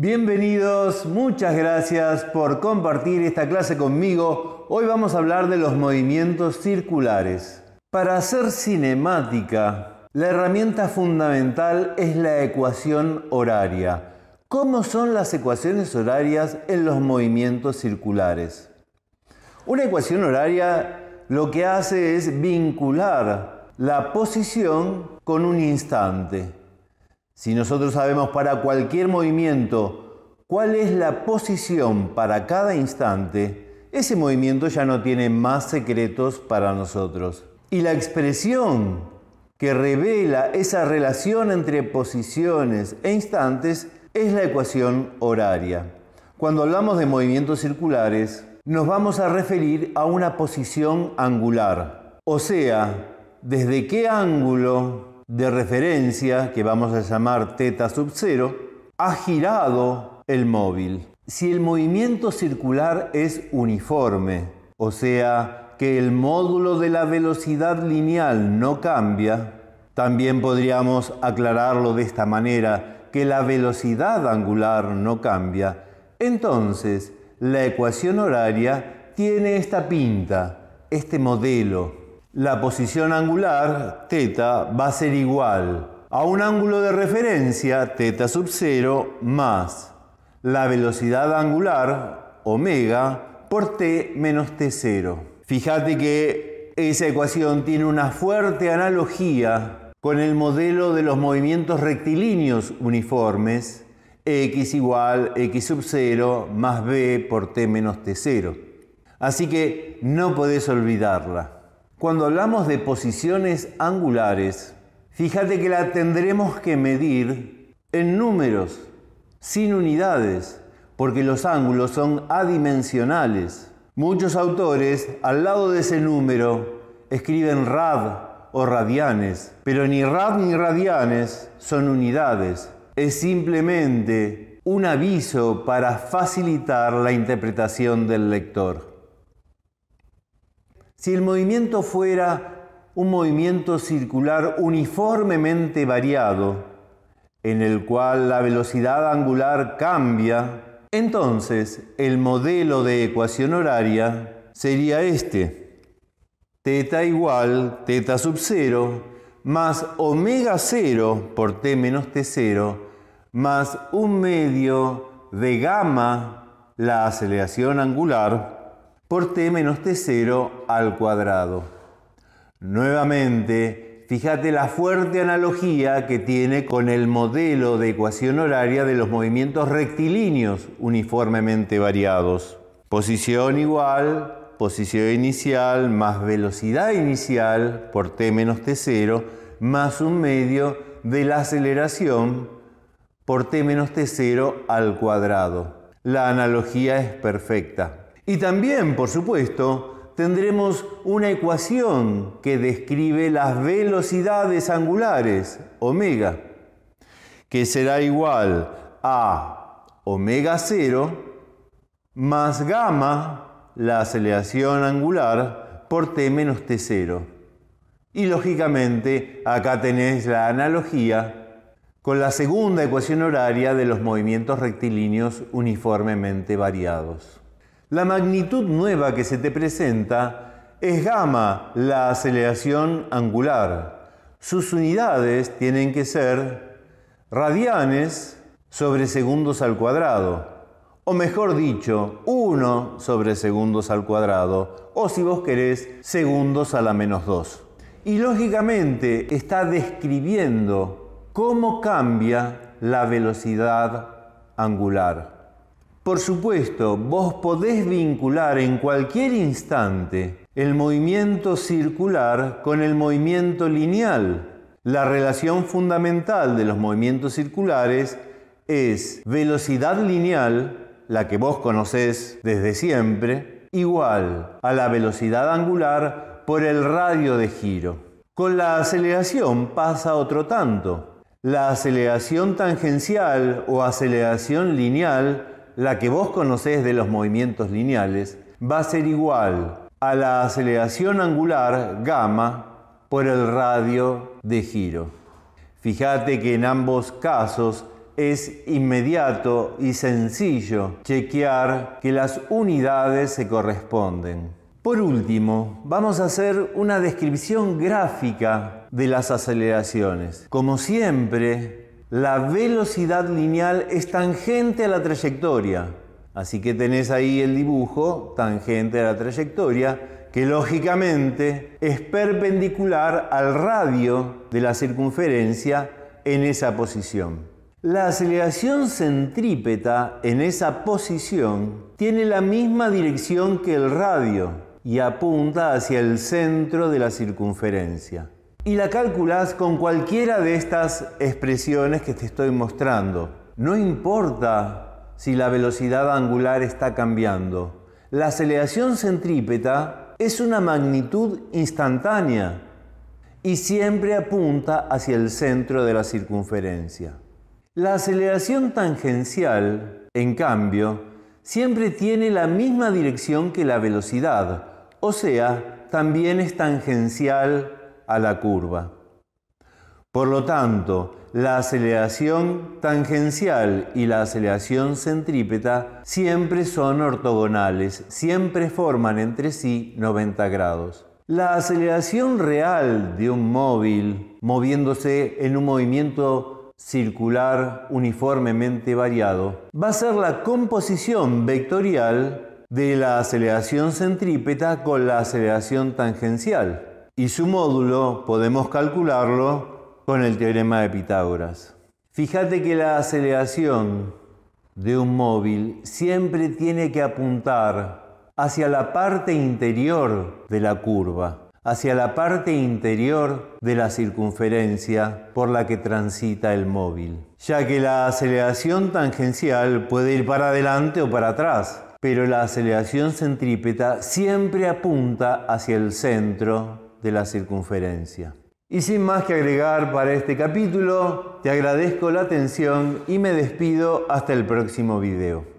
Bienvenidos, muchas gracias por compartir esta clase conmigo. Hoy vamos a hablar de los movimientos circulares. Para hacer cinemática, la herramienta fundamental es la ecuación horaria. ¿Cómo son las ecuaciones horarias en los movimientos circulares? Una ecuación horaria lo que hace es vincular la posición con un instante. Si nosotros sabemos para cualquier movimiento cuál es la posición para cada instante, ese movimiento ya no tiene más secretos para nosotros. Y la expresión que revela esa relación entre posiciones e instantes es la ecuación horaria. Cuando hablamos de movimientos circulares, nos vamos a referir a una posición angular, o sea, desde qué ángulo de referencia, que vamos a llamar teta sub 0, ha girado el móvil. Si el movimiento circular es uniforme, o sea, que el módulo de la velocidad lineal no cambia, también podríamos aclararlo de esta manera, que la velocidad angular no cambia, entonces la ecuación horaria tiene esta pinta, este modelo la posición angular, θ, va a ser igual a un ángulo de referencia, θ sub 0, más la velocidad angular, omega, por t menos t0. Fíjate que esa ecuación tiene una fuerte analogía con el modelo de los movimientos rectilíneos uniformes, x igual x sub 0 más b por t menos t0. Así que no podés olvidarla. Cuando hablamos de posiciones angulares, fíjate que la tendremos que medir en números, sin unidades, porque los ángulos son adimensionales. Muchos autores, al lado de ese número, escriben rad o radianes, pero ni rad ni radianes son unidades, es simplemente un aviso para facilitar la interpretación del lector. Si el movimiento fuera un movimiento circular uniformemente variado, en el cual la velocidad angular cambia, entonces el modelo de ecuación horaria sería este. Teta igual teta sub 0 más omega 0 por t menos t0 más un medio de gamma, la aceleración angular, por t menos t0 al cuadrado. Nuevamente, fíjate la fuerte analogía que tiene con el modelo de ecuación horaria de los movimientos rectilíneos uniformemente variados. Posición igual, posición inicial más velocidad inicial por t menos t0 más un medio de la aceleración por t menos t0 al cuadrado. La analogía es perfecta. Y también, por supuesto, tendremos una ecuación que describe las velocidades angulares, omega, que será igual a omega 0 más gamma, la aceleración angular, por t menos t0. Y lógicamente acá tenés la analogía con la segunda ecuación horaria de los movimientos rectilíneos uniformemente variados. La magnitud nueva que se te presenta es gamma, la aceleración angular. Sus unidades tienen que ser radianes sobre segundos al cuadrado, o mejor dicho, 1 sobre segundos al cuadrado, o si vos querés, segundos a la menos 2. Y lógicamente está describiendo cómo cambia la velocidad angular. Por supuesto, vos podés vincular en cualquier instante el movimiento circular con el movimiento lineal. La relación fundamental de los movimientos circulares es velocidad lineal, la que vos conocés desde siempre, igual a la velocidad angular por el radio de giro. Con la aceleración pasa otro tanto. La aceleración tangencial o aceleración lineal la que vos conocés de los movimientos lineales, va a ser igual a la aceleración angular gamma por el radio de giro. Fíjate que en ambos casos es inmediato y sencillo chequear que las unidades se corresponden. Por último, vamos a hacer una descripción gráfica de las aceleraciones. Como siempre, la velocidad lineal es tangente a la trayectoria. Así que tenés ahí el dibujo tangente a la trayectoria, que lógicamente es perpendicular al radio de la circunferencia en esa posición. La aceleración centrípeta en esa posición tiene la misma dirección que el radio y apunta hacia el centro de la circunferencia y la calculas con cualquiera de estas expresiones que te estoy mostrando. No importa si la velocidad angular está cambiando. La aceleración centrípeta es una magnitud instantánea y siempre apunta hacia el centro de la circunferencia. La aceleración tangencial, en cambio, siempre tiene la misma dirección que la velocidad, o sea, también es tangencial a la curva. Por lo tanto, la aceleración tangencial y la aceleración centrípeta siempre son ortogonales, siempre forman entre sí 90 grados. La aceleración real de un móvil moviéndose en un movimiento circular uniformemente variado va a ser la composición vectorial de la aceleración centrípeta con la aceleración tangencial y su módulo podemos calcularlo con el teorema de Pitágoras. Fíjate que la aceleración de un móvil siempre tiene que apuntar hacia la parte interior de la curva, hacia la parte interior de la circunferencia por la que transita el móvil, ya que la aceleración tangencial puede ir para adelante o para atrás, pero la aceleración centrípeta siempre apunta hacia el centro de la circunferencia. Y sin más que agregar para este capítulo, te agradezco la atención y me despido hasta el próximo video.